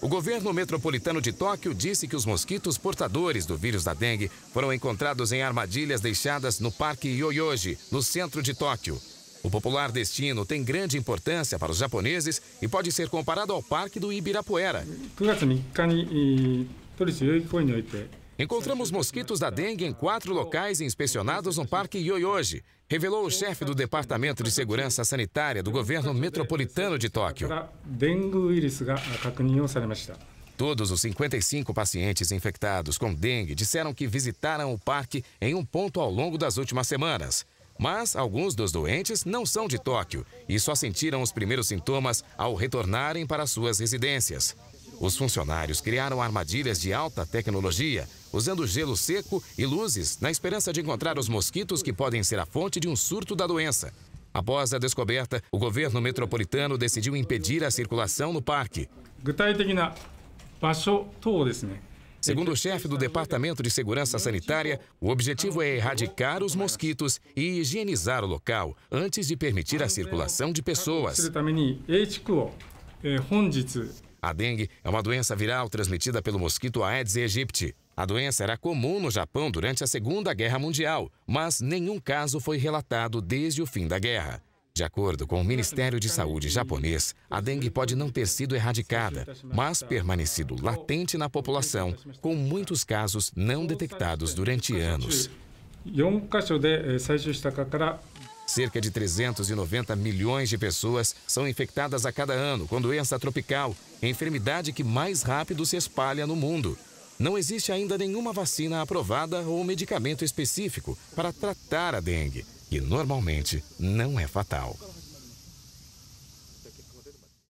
O governo metropolitano de Tóquio disse que os mosquitos portadores do vírus da dengue foram encontrados em armadilhas deixadas no Parque Yoyoji, no centro de Tóquio. O popular destino tem grande importância para os japoneses e pode ser comparado ao Parque do Ibirapuera. Encontramos mosquitos da dengue em quatro locais inspecionados no Parque Yoyoji, revelou o chefe do Departamento de Segurança Sanitária do governo metropolitano de Tóquio. Todos os 55 pacientes infectados com dengue disseram que visitaram o parque em um ponto ao longo das últimas semanas. Mas alguns dos doentes não são de Tóquio e só sentiram os primeiros sintomas ao retornarem para suas residências. Os funcionários criaram armadilhas de alta tecnologia, usando gelo seco e luzes na esperança de encontrar os mosquitos que podem ser a fonte de um surto da doença. Após a descoberta, o governo metropolitano decidiu impedir a circulação no parque. Né? Segundo o chefe do Departamento de Segurança Sanitária, o objetivo é erradicar os mosquitos e higienizar o local antes de permitir a circulação de pessoas. A dengue é uma doença viral transmitida pelo mosquito Aedes aegypti. A doença era comum no Japão durante a Segunda Guerra Mundial, mas nenhum caso foi relatado desde o fim da guerra. De acordo com o Ministério de Saúde japonês, a dengue pode não ter sido erradicada, mas permanecido latente na população, com muitos casos não detectados durante anos. Cerca de 390 milhões de pessoas são infectadas a cada ano com doença tropical, enfermidade que mais rápido se espalha no mundo. Não existe ainda nenhuma vacina aprovada ou medicamento específico para tratar a dengue, que normalmente não é fatal.